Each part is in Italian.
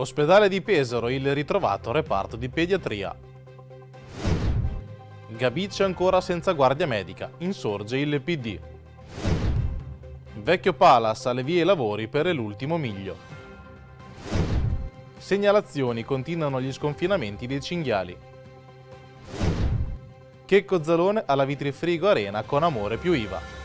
Ospedale di Pesaro, il ritrovato reparto di pediatria. Gabice ancora senza guardia medica, insorge il PD. Vecchio Palace alle vie lavori per l'ultimo miglio. Segnalazioni continuano gli sconfinamenti dei cinghiali. Checco Zalone alla Vitrifrigo Arena con amore più IVA.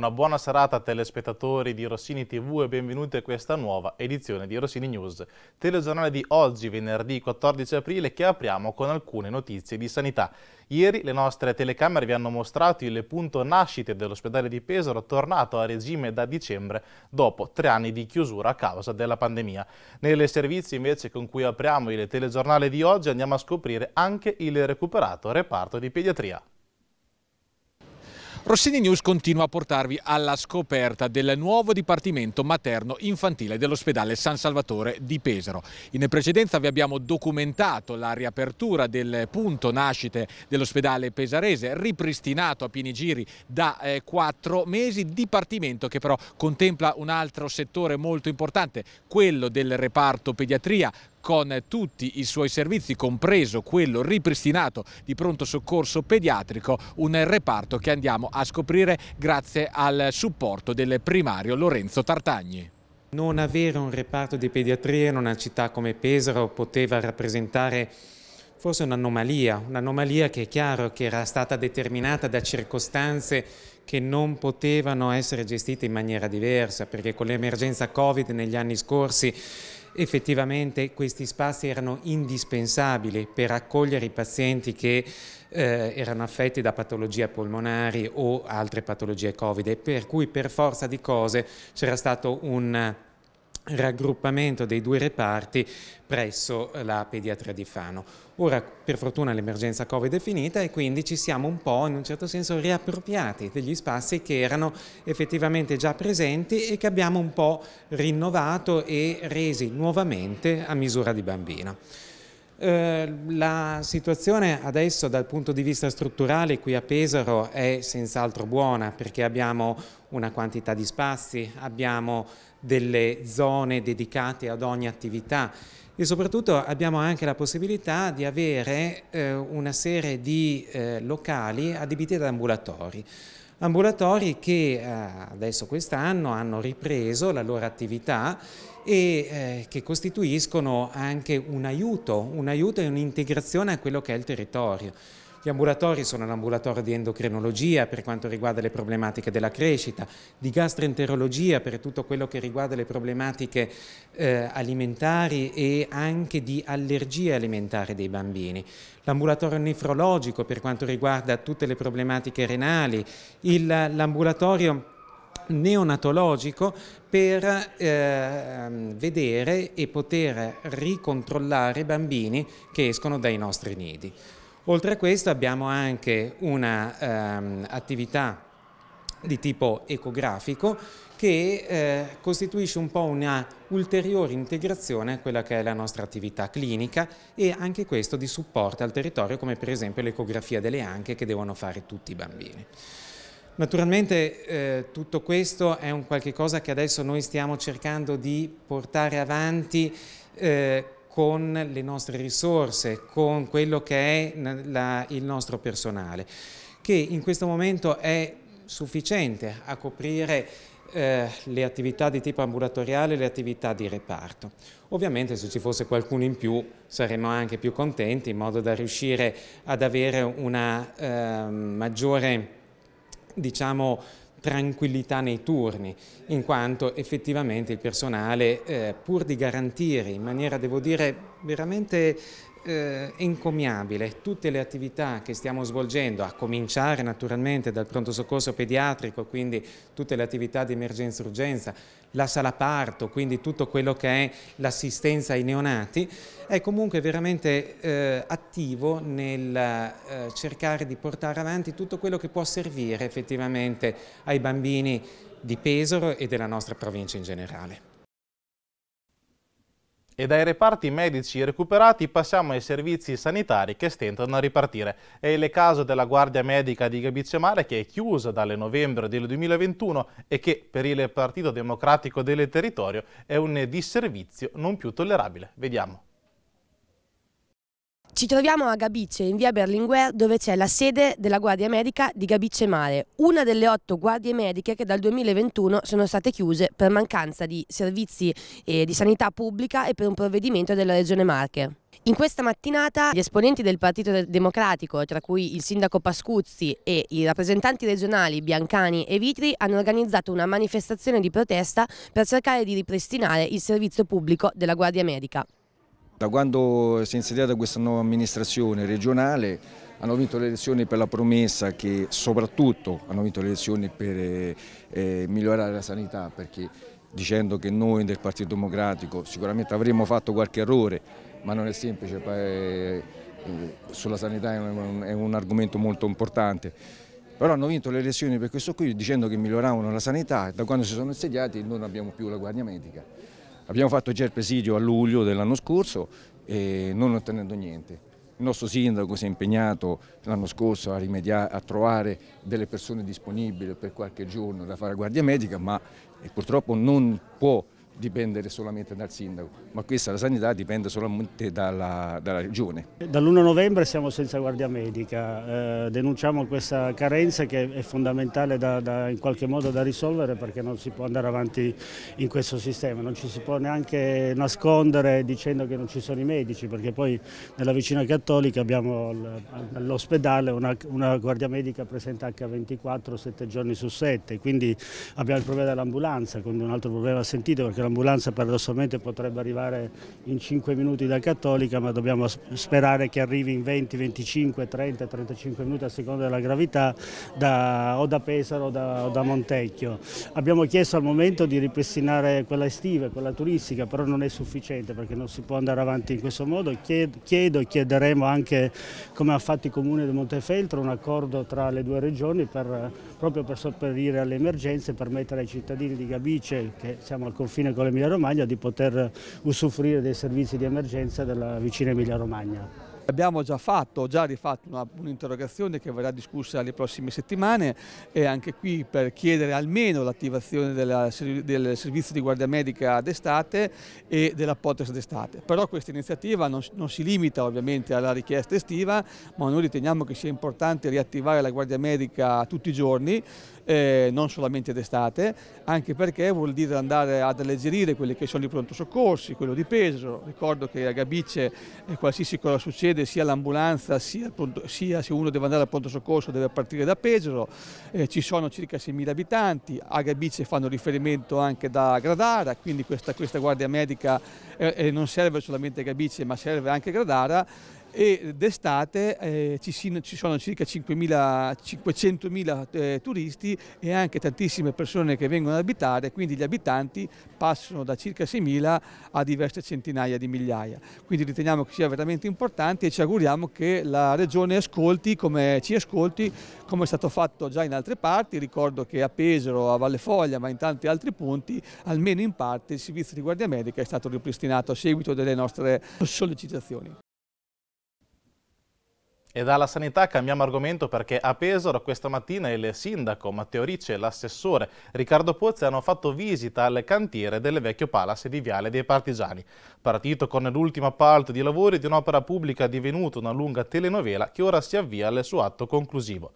una buona serata a telespettatori di Rossini TV e benvenuti a questa nuova edizione di Rossini News, telegiornale di oggi venerdì 14 aprile che apriamo con alcune notizie di sanità. Ieri le nostre telecamere vi hanno mostrato il punto nascite dell'ospedale di Pesaro tornato a regime da dicembre dopo tre anni di chiusura a causa della pandemia. Nelle servizi invece con cui apriamo il telegiornale di oggi andiamo a scoprire anche il recuperato reparto di pediatria. Rossini News continua a portarvi alla scoperta del nuovo Dipartimento Materno-Infantile dell'ospedale San Salvatore di Pesaro. In precedenza vi abbiamo documentato la riapertura del punto nascite dell'ospedale pesarese, ripristinato a pieni giri da eh, quattro mesi, dipartimento che però contempla un altro settore molto importante, quello del reparto pediatria, con tutti i suoi servizi, compreso quello ripristinato di pronto soccorso pediatrico, un reparto che andiamo a scoprire grazie al supporto del primario Lorenzo Tartagni. Non avere un reparto di pediatria in una città come Pesaro poteva rappresentare forse un'anomalia, un'anomalia che è chiaro che era stata determinata da circostanze che non potevano essere gestite in maniera diversa, perché con l'emergenza Covid negli anni scorsi effettivamente questi spazi erano indispensabili per accogliere i pazienti che eh, erano affetti da patologie polmonari o altre patologie Covid per cui per forza di cose c'era stato un raggruppamento dei due reparti presso eh, la pediatria di Fano. Ora per fortuna l'emergenza Covid è finita e quindi ci siamo un po' in un certo senso riappropriati degli spazi che erano effettivamente già presenti e che abbiamo un po' rinnovato e resi nuovamente a misura di bambino. Eh, la situazione adesso dal punto di vista strutturale qui a Pesaro è senz'altro buona perché abbiamo una quantità di spazi, abbiamo delle zone dedicate ad ogni attività e soprattutto abbiamo anche la possibilità di avere eh, una serie di eh, locali adibiti ad ambulatori. Ambulatori che eh, adesso quest'anno hanno ripreso la loro attività e eh, che costituiscono anche un aiuto, un aiuto e un'integrazione a quello che è il territorio. Gli ambulatori sono l'ambulatorio di endocrinologia per quanto riguarda le problematiche della crescita, di gastroenterologia per tutto quello che riguarda le problematiche eh, alimentari e anche di allergie alimentari dei bambini, l'ambulatorio nefrologico per quanto riguarda tutte le problematiche renali, l'ambulatorio neonatologico per eh, vedere e poter ricontrollare i bambini che escono dai nostri nidi. Oltre a questo abbiamo anche un'attività ehm, di tipo ecografico che eh, costituisce un po' una ulteriore integrazione a quella che è la nostra attività clinica e anche questo di supporto al territorio come per esempio l'ecografia delle anche che devono fare tutti i bambini. Naturalmente eh, tutto questo è un qualche cosa che adesso noi stiamo cercando di portare avanti eh, con le nostre risorse, con quello che è la, il nostro personale, che in questo momento è sufficiente a coprire eh, le attività di tipo ambulatoriale e le attività di reparto. Ovviamente se ci fosse qualcuno in più saremmo anche più contenti in modo da riuscire ad avere una eh, maggiore diciamo, tranquillità nei turni, in quanto effettivamente il personale, eh, pur di garantire in maniera, devo dire, veramente eh, encomiabile tutte le attività che stiamo svolgendo, a cominciare naturalmente dal pronto soccorso pediatrico, quindi tutte le attività di emergenza urgenza, la sala parto, quindi tutto quello che è l'assistenza ai neonati, è comunque veramente eh, attivo nel eh, cercare di portare avanti tutto quello che può servire effettivamente ai bambini di Pesaro e della nostra provincia in generale. E dai reparti medici recuperati passiamo ai servizi sanitari che stentano a ripartire. È il caso della Guardia Medica di Gabizio Mare che è chiusa dalle novembre del 2021 e che per il Partito Democratico del Territorio è un disservizio non più tollerabile. Vediamo. Ci troviamo a Gabice, in via Berlinguer, dove c'è la sede della Guardia Medica di Gabice Mare, una delle otto guardie mediche che dal 2021 sono state chiuse per mancanza di servizi eh, di sanità pubblica e per un provvedimento della Regione Marche. In questa mattinata gli esponenti del Partito Democratico, tra cui il sindaco Pascuzzi e i rappresentanti regionali Biancani e Vitri, hanno organizzato una manifestazione di protesta per cercare di ripristinare il servizio pubblico della Guardia Medica. Da quando si è insediata questa nuova amministrazione regionale hanno vinto le elezioni per la promessa che soprattutto hanno vinto le elezioni per eh, eh migliorare la sanità perché dicendo che noi del Partito Democratico sicuramente avremmo fatto qualche errore ma non è semplice, eh, eh, sulla sanità è un, è un argomento molto importante però hanno vinto le elezioni per questo qui dicendo che miglioravano la sanità e da quando si sono insediati non abbiamo più la guardia medica. Abbiamo fatto già il presidio a luglio dell'anno scorso e non ottenendo niente. Il nostro sindaco si è impegnato l'anno scorso a, a trovare delle persone disponibili per qualche giorno da fare guardia medica, ma eh, purtroppo non può dipendere solamente dal sindaco, ma questa la sanità dipende solamente dalla, dalla regione. Dall'1 novembre siamo senza guardia medica, eh, denunciamo questa carenza che è fondamentale da, da, in qualche modo da risolvere perché non si può andare avanti in questo sistema, non ci si può neanche nascondere dicendo che non ci sono i medici perché poi nella vicina cattolica abbiamo all'ospedale una, una guardia medica presente a 24 7 giorni su 7, quindi abbiamo il problema dell'ambulanza quindi un altro problema sentito perché la l'ambulanza paradossalmente potrebbe arrivare in 5 minuti da Cattolica, ma dobbiamo sperare che arrivi in 20, 25, 30, 35 minuti a seconda della gravità da, o da Pesaro o da, o da Montecchio. Abbiamo chiesto al momento di ripristinare quella estiva, quella turistica, però non è sufficiente perché non si può andare avanti in questo modo. Chiedo e chiederemo anche, come ha fatto il Comune di Montefeltro, un accordo tra le due regioni per, proprio per sopperire alle emergenze, e permettere ai cittadini di Gabice, che siamo al confine con con l'Emilia Romagna di poter usufruire dei servizi di emergenza della vicina Emilia Romagna. Abbiamo già fatto, già rifatto un'interrogazione che verrà discussa le prossime settimane e anche qui per chiedere almeno l'attivazione del servizio di guardia medica d'estate e della potes d'estate. Però questa iniziativa non, non, si limita ovviamente alla richiesta estiva, ma noi riteniamo che sia importante riattivare la guardia medica tutti i giorni eh, non solamente d'estate, anche perché vuol dire andare ad alleggerire quelli che sono i pronto soccorsi, quello di peso. Ricordo che a Gabice eh, qualsiasi cosa succede, sia l'ambulanza sia, sia, se uno deve andare al pronto soccorso deve partire da Pesaro, eh, ci sono circa 6.000 abitanti, a Gabice fanno riferimento anche da Gradara, quindi questa, questa guardia medica eh, eh, non serve solamente a Gabice ma serve anche a Gradara e d'estate eh, ci, ci, sono circa 500.000 eh, turisti e anche tantissime persone che vengono ad abitare, quindi gli abitanti passano da circa 6.000 a diverse centinaia di migliaia. Quindi riteniamo che sia veramente importante e ci auguriamo che la Regione ascolti come, ci ascolti come è stato fatto già in altre parti, ricordo che a Pesaro, a Valle Foglia, ma in tanti altri punti, almeno in parte il servizio di Guardia Medica è stato ripristinato a seguito delle nostre sollecitazioni. E dalla sanità cambiamo argomento perché a Pesaro questa mattina il sindaco Matteo Ricci e l'assessore Riccardo Pozzi hanno fatto visita al cantiere del vecchio palace di Viale dei Partigiani, partito con l'ultimo appalto di lavori di un'opera pubblica divenuta una lunga telenovela che ora si avvia al suo atto conclusivo.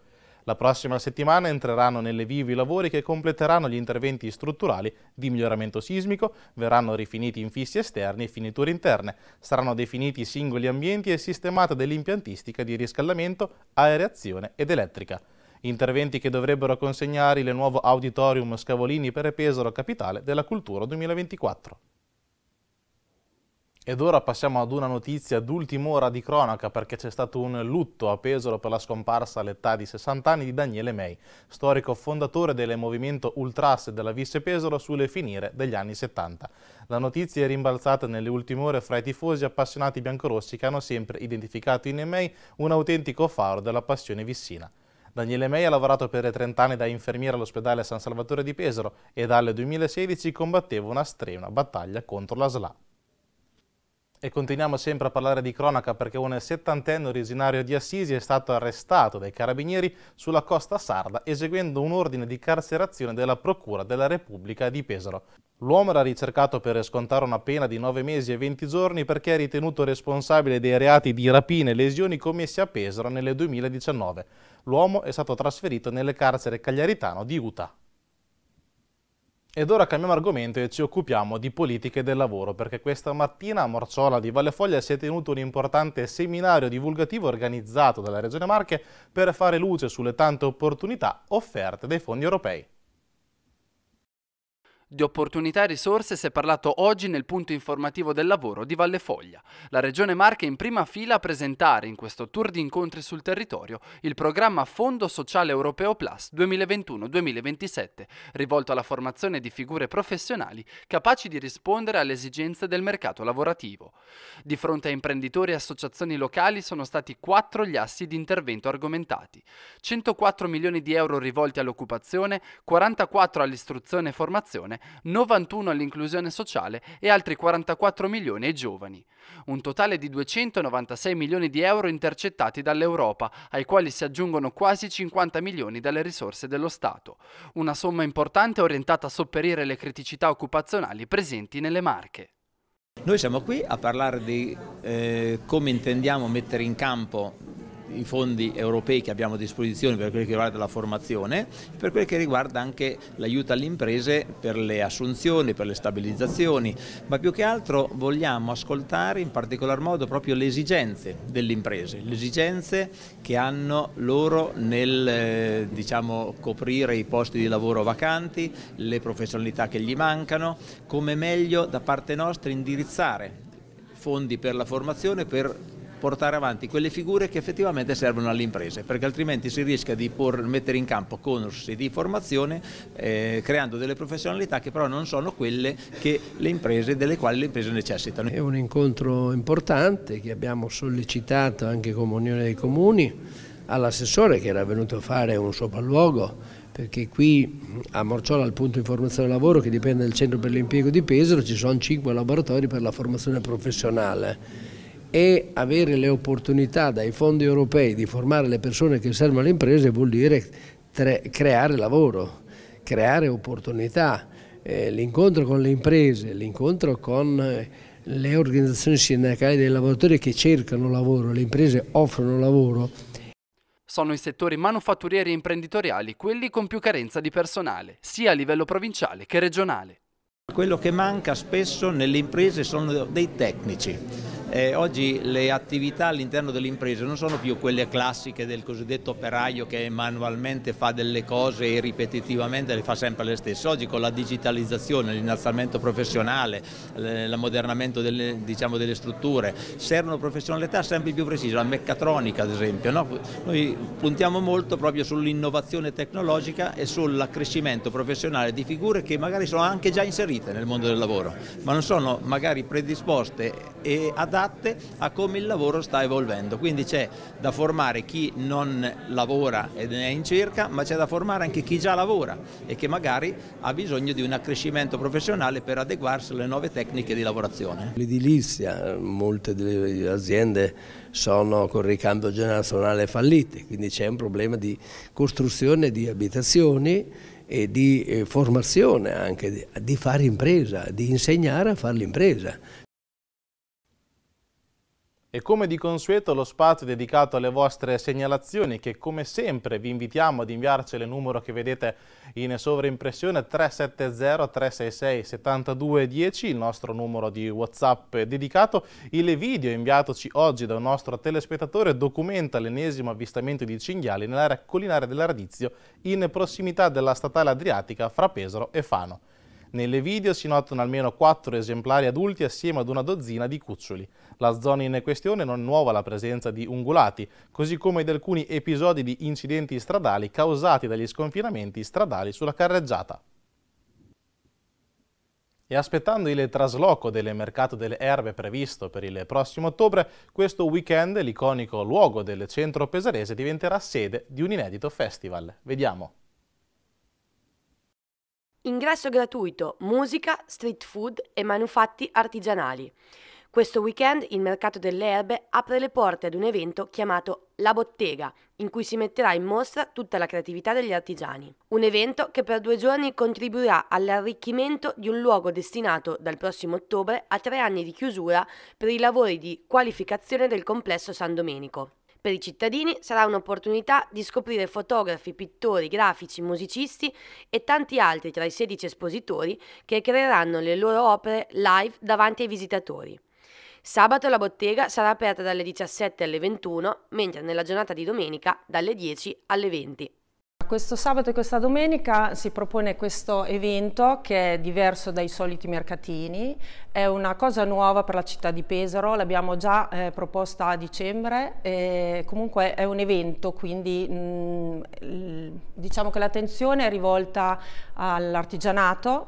La prossima settimana entreranno nelle vive i lavori che completeranno gli interventi strutturali di miglioramento sismico, verranno rifiniti infissi esterni e finiture interne, saranno definiti i singoli ambienti e sistemata dell'impiantistica di riscaldamento, aereazione ed elettrica. Interventi che dovrebbero consegnare il nuovo Auditorium Scavolini per Pesaro Capitale della Cultura 2024. Ed ora passiamo ad una notizia d'ultima ora di cronaca perché c'è stato un lutto a Pesaro per la scomparsa all'età di 60 anni di Daniele May, storico fondatore del movimento Ultras della Visse Pesaro sulle finire degli anni 70. La notizia è rimbalzata nelle ultime ore fra i tifosi appassionati biancorossi che hanno sempre identificato in May un autentico faro della passione vissina. Daniele May ha lavorato per 30 anni da infermiera all'ospedale San Salvatore di Pesaro e dal 2016 combatteva una strema battaglia contro la SLA. E continuiamo sempre a parlare di cronaca perché un settantenne originario di Assisi è stato arrestato dai carabinieri sulla costa sarda eseguendo un ordine di carcerazione della Procura della Repubblica di Pesaro. L'uomo era ricercato per scontare una pena di 9 mesi e 20 giorni perché è ritenuto responsabile dei reati di rapine e lesioni commessi a Pesaro nel 2019. L'uomo è stato trasferito nelle carcere cagliaritano di Utah. Ed ora cambiamo argomento e ci occupiamo di politiche del lavoro, perché questa mattina a Morciola di Vallefoglia si è tenuto un importante seminario divulgativo organizzato dalla Regione Marche per fare luce sulle tante opportunità offerte dai fondi europei. Di opportunità e risorse si è parlato oggi nel punto informativo del lavoro di Valle Foglia. La Regione Marche in prima fila a presentare in questo tour di incontri sul territorio il programma Fondo Sociale Europeo Plus 2021-2027, rivolto alla formazione di figure professionali capaci di rispondere alle esigenze del mercato lavorativo. Di fronte a imprenditori e associazioni locali sono stati quattro gli assi di intervento argomentati. 104 milioni di euro rivolti all'occupazione, 44 all'istruzione e formazione 91 all'inclusione sociale e altri 44 milioni ai giovani. Un totale di 296 milioni di euro intercettati dall'Europa, ai quali si aggiungono quasi 50 milioni dalle risorse dello Stato. Una somma importante orientata a sopperire le criticità occupazionali presenti nelle Marche. Noi siamo qui a parlare di eh, come intendiamo mettere in campo i fondi europei che abbiamo a disposizione per quello che riguarda la formazione, per quello che riguarda anche l'aiuto alle imprese per le assunzioni, per le stabilizzazioni, ma più che altro vogliamo ascoltare in particolar modo proprio le esigenze delle imprese, le esigenze che hanno loro nel eh, diciamo, coprire i posti di lavoro vacanti, le professionalità che gli mancano, come meglio da parte nostra indirizzare fondi per la formazione, per portare avanti quelle figure che effettivamente servono alle imprese, perché altrimenti si rischia di por, mettere in campo corsi di formazione eh, creando delle professionalità che però non sono quelle imprese, delle quali le imprese necessitano. È un incontro importante che abbiamo sollecitato anche come Unione dei Comuni all'assessore che era venuto a fare un sopralluogo perché qui a Morciola al punto di formazione del lavoro che dipende dal centro per l'impiego di Pesaro ci sono cinque laboratori per la formazione professionale e avere le opportunità dai fondi europei di formare le persone che servono alle imprese vuol dire creare lavoro, creare opportunità, eh, l'incontro con le imprese, l'incontro con eh, le organizzazioni sindacali dei lavoratori che cercano lavoro, le imprese offrono lavoro. Sono i settori manufatturieri e imprenditoriali quelli con più carenza di personale, sia a livello provinciale che regionale. Quello che manca spesso nelle imprese sono dei tecnici eh, oggi le attività all'interno dell'impresa non sono più quelle classiche del cosiddetto operaio che manualmente fa delle cose e ripetitivamente le fa sempre le stesse. Oggi con la digitalizzazione, l'innalzamento professionale, l'ammodernamento delle, diciamo, delle, strutture, servono professionalità sempre più precise, la meccatronica ad esempio. No? Noi puntiamo molto proprio sull'innovazione tecnologica e sull'accrescimento professionale di figure che magari sono anche già inserite nel mondo del lavoro, ma non sono magari predisposte e dare adatte a come il lavoro sta evolvendo. Quindi c'è da formare chi non lavora ed è in cerca, ma c'è da formare anche chi già lavora e che magari ha bisogno di un accrescimento professionale per adeguarsi alle nuove tecniche di lavorazione. L'edilizia, molte delle aziende sono con ricambio generazionale fallite, quindi c'è un problema di costruzione di abitazioni e di eh, formazione anche, di fare impresa, di insegnare a fare l'impresa. E come di consueto lo spazio dedicato alle vostre segnalazioni che come sempre vi invitiamo ad inviarci il numero che vedete in sovrimpressione 370 366 7210, il nostro numero di Whatsapp dedicato. Il video inviatoci oggi da un nostro telespettatore documenta l'ennesimo avvistamento di cinghiali nell'area collinare della Radizio in prossimità della statale adriatica fra Pesaro e Fano. Nelle video si notano almeno quattro esemplari adulti assieme ad una dozzina di cuccioli. La zona in questione non nuova la presenza di ungulati, così come di alcuni episodi di incidenti stradali causati dagli sconfinamenti stradali sulla carreggiata. E aspettando il trasloco del mercato delle erbe previsto per il prossimo ottobre, questo weekend l'iconico luogo del centro pesarese diventerà sede di un inedito festival. Vediamo. Ingresso gratuito, musica, street food e manufatti artigianali. Questo weekend il mercato delle erbe apre le porte ad un evento chiamato La Bottega, in cui si metterà in mostra tutta la creatività degli artigiani. Un evento che per due giorni contribuirà all'arricchimento di un luogo destinato dal prossimo ottobre a tre anni di chiusura per i lavori di qualificazione del complesso San Domenico. Per i cittadini sarà un'opportunità di scoprire fotografi, pittori, grafici, musicisti e tanti altri tra i 16 espositori che creeranno le loro opere live davanti ai visitatori. Sabato la bottega sarà aperta dalle 17 alle 21, mentre nella giornata di domenica dalle 10 alle 20. Questo sabato e questa domenica si propone questo evento che è diverso dai soliti mercatini, è una cosa nuova per la città di Pesaro, l'abbiamo già eh, proposta a dicembre, e comunque è un evento quindi mh, mm, diciamo che l'attenzione è rivolta all'artigianato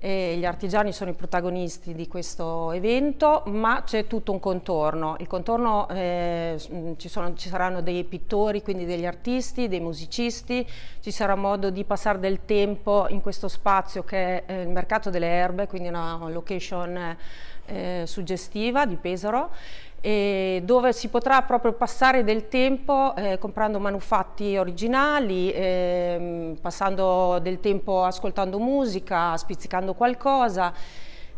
eh, gli artigiani sono i protagonisti di questo evento, ma c'è tutto un contorno. Il contorno eh, mm, ci, sono, ci, saranno dei pittori, quindi degli artisti, dei musicisti, ci sarà modo di passare del tempo in questo spazio che è eh, il mercato delle erbe, quindi una location eh, eh, suggestiva di Pesaro dove si potrà proprio passare del tempo eh, comprando manufatti originali, eh, passando del tempo ascoltando musica, spizzicando qualcosa.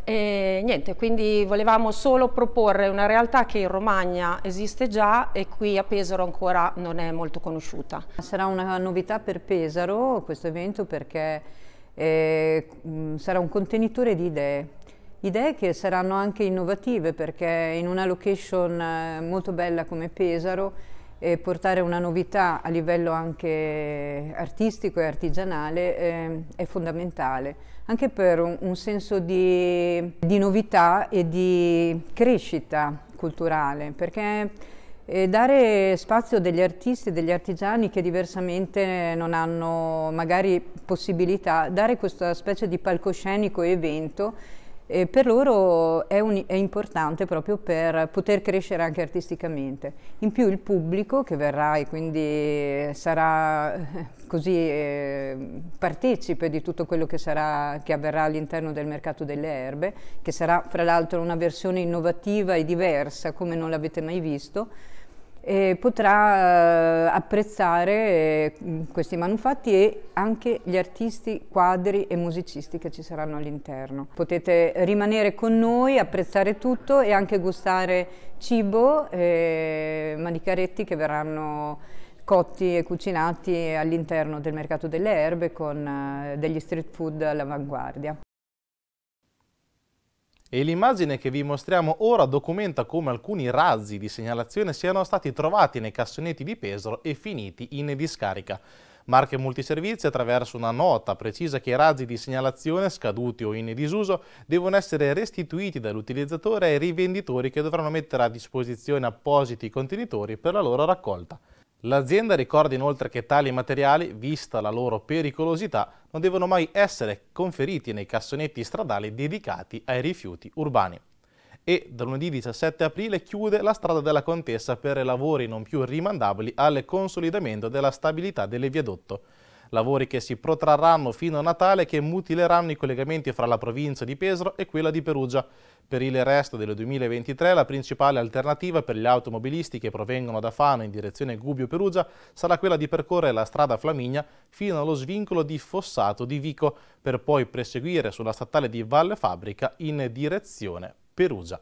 E niente, quindi volevamo solo proporre una realtà che in Romagna esiste già e qui a Pesaro ancora non è molto conosciuta. Sarà una novità per Pesaro questo evento perché eh, sarà un contenitore di idee, Idee che saranno anche innovative perché in una location eh, molto bella come Pesaro eh, portare una novità a livello anche artistico e artigianale eh, è fondamentale, anche per un, un senso di, di, novità e di crescita culturale, perché eh, dare spazio a degli artisti e degli artigiani che diversamente non hanno magari possibilità, dare questa specie di palcoscenico evento eh, per loro è, un, è, importante proprio per poter crescere anche artisticamente. In più il pubblico che verrà e quindi eh, sarà eh, così eh, partecipe di tutto quello che, sarà, che avverrà all'interno del mercato delle erbe, che sarà fra l'altro una versione innovativa e diversa come non l'avete mai visto, e potrà eh, apprezzare eh, questi manufatti e anche gli artisti, quadri e musicisti che ci saranno all'interno. Potete rimanere con noi, apprezzare tutto e anche gustare cibo, e eh, manicaretti che verranno cotti e cucinati all'interno del mercato delle erbe con degli street food all'avanguardia. E l'immagine che vi mostriamo ora documenta come alcuni razzi di segnalazione siano stati trovati nei cassonetti di Pesaro e finiti in discarica. Marche Multiservizi attraverso una nota precisa che i razzi di segnalazione scaduti o in disuso devono essere restituiti dall'utilizzatore ai rivenditori che dovranno mettere a disposizione appositi contenitori per la loro raccolta. L'azienda ricorda inoltre che tali materiali, vista la loro pericolosità, non devono mai essere conferiti nei cassonetti stradali dedicati ai rifiuti urbani. E da lunedì 17 aprile chiude la strada della Contessa per lavori non più rimandabili al consolidamento della stabilità delle viadotto lavori che si protrarranno fino a Natale e che mutileranno i collegamenti fra la provincia di Pesaro e quella di Perugia. Per il resto del 2023 la principale alternativa per gli automobilisti che provengono da Fano in direzione Gubbio-Perugia sarà quella di percorrere la strada Flaminia fino allo svincolo di Fossato di Vico per poi proseguire sulla statale di Valle Fabbrica in direzione Perugia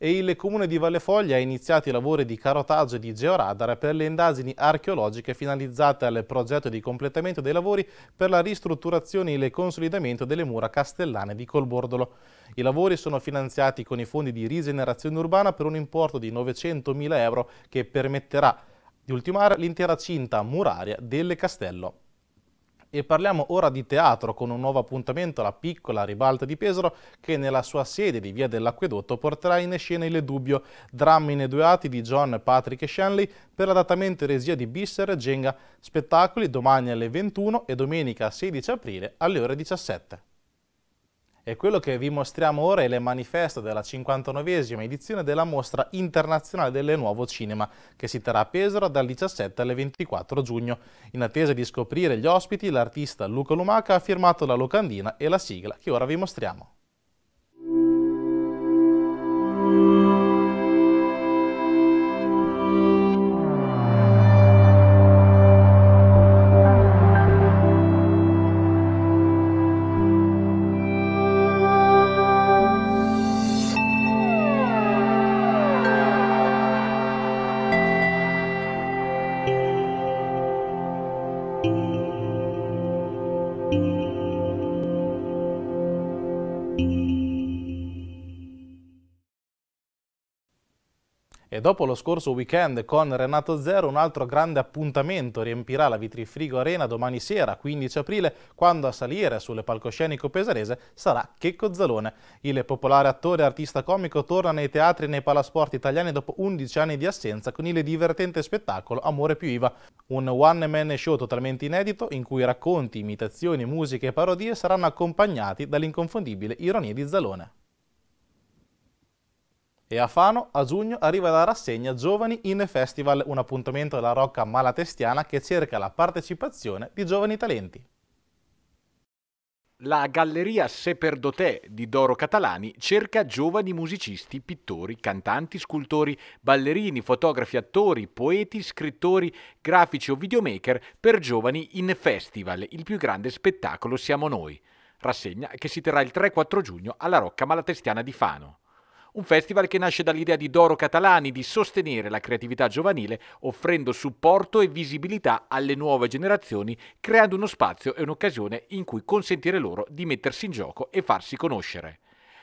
e il comune di Vallefoglia ha iniziato i lavori di carotaggio e di georadar per le indagini archeologiche finalizzate al progetto di completamento dei lavori per la ristrutturazione e il consolidamento delle mura castellane di Colbordolo. I lavori sono finanziati con i fondi di rigenerazione urbana per un importo di 900.000 euro che permetterà di ultimare l'intera cinta muraria del castello. E parliamo ora di teatro con un nuovo appuntamento alla piccola ribalta di Pesaro che nella sua sede di Via dell'Acquedotto porterà in scena il dubbio Drammi in due atti di John Patrick Shanley per l'adattamento e regia di Bisser Genga. Spettacoli domani alle 21 e domenica 16 aprile alle ore 17. E quello che vi mostriamo ora è il manifesto della 59esima edizione della Mostra Internazionale del Nuovo Cinema, che si terrà a Pesaro dal 17 al 24 giugno. In attesa di scoprire gli ospiti, l'artista Luca Lumaca ha firmato la locandina e la sigla che ora vi mostriamo. Dopo lo scorso weekend con Renato Zero, un altro grande appuntamento riempirà la Vitrifrigo Arena domani sera, 15 aprile, quando a salire sulle palcoscenico pesarese sarà Checco Zalone. Il popolare attore e artista comico torna nei teatri e nei palasporti italiani dopo 11 anni di assenza con il divertente spettacolo Amore più IVA, un one-man show totalmente inedito in cui racconti, imitazioni, musiche e parodie saranno accompagnati dall'inconfondibile ironia di Zalone. E a Fano a giugno arriva la rassegna Giovani in Festival, un appuntamento della rocca malatestiana che cerca la partecipazione di giovani talenti. La galleria Se per Dotè di Doro Catalani cerca giovani musicisti, pittori, cantanti, scultori, ballerini, fotografi, attori, poeti, scrittori, grafici o videomaker per giovani in Festival, il più grande spettacolo Siamo Noi, rassegna che si terrà il 3-4 giugno alla Rocca Malatestiana di Fano. Un festival che nasce dall'idea di Doro Catalani di sostenere la creatività giovanile offrendo supporto e visibilità alle nuove generazioni, creando uno spazio e un'occasione in cui consentire loro di mettersi in gioco e farsi conoscere.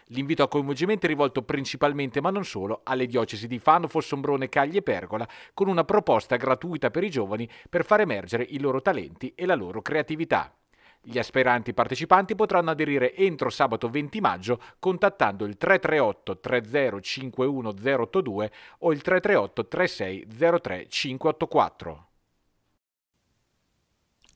L'invito a coinvolgimento è rivolto principalmente, ma non solo, alle diocesi di Fano, Fossombrone, Cagli e Pergola, con una proposta gratuita per i giovani per far emergere i loro talenti e la loro creatività. Gli aspiranti partecipanti potranno aderire entro sabato 20 maggio contattando il 338 30 51082 o il 338 36 584.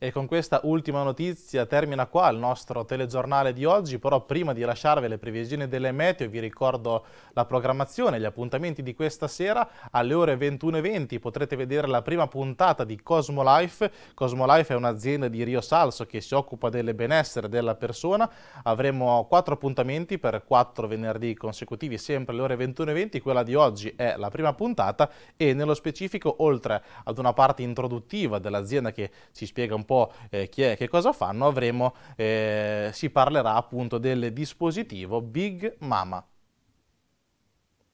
E con questa ultima notizia termina qua il nostro telegiornale di oggi, però prima di lasciarvi le previsioni delle meteo vi ricordo la programmazione, gli appuntamenti di questa sera alle ore 21.20 potrete vedere la prima puntata di Cosmolife. Cosmolife è un'azienda di Rio Salso che si occupa del benessere della persona, avremo quattro appuntamenti per quattro venerdì consecutivi sempre alle ore 21.20, quella di oggi è la prima puntata e nello specifico oltre ad una parte introduttiva dell'azienda che ci spiega un po' eh, chi è che cosa fanno, avremo, eh, si parlerà appunto del dispositivo Big Mama.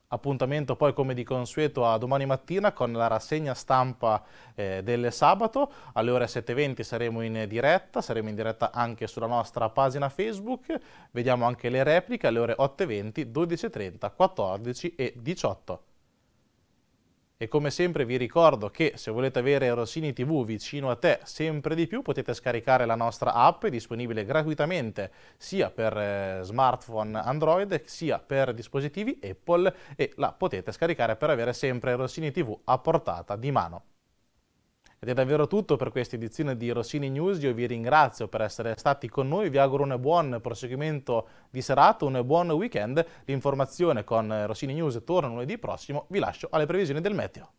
Appuntamento poi come di consueto a domani mattina con la rassegna stampa eh, del sabato alle ore 7.20 saremo in diretta, saremo in diretta anche sulla nostra pagina Facebook, vediamo anche le repliche alle ore 8.20, 12.30, 14 e 18. E come sempre vi ricordo che se volete avere Rossini TV vicino a te sempre di più potete scaricare la nostra app, disponibile gratuitamente sia per eh, smartphone Android sia per dispositivi Apple e la potete scaricare per avere sempre Rossini TV a portata di mano. Ed è davvero tutto per questa edizione di Rossini News, io vi ringrazio per essere stati con noi, vi auguro un buon proseguimento di serata, un buon weekend, l'informazione con Rossini News torna lunedì prossimo, vi lascio alle previsioni del meteo.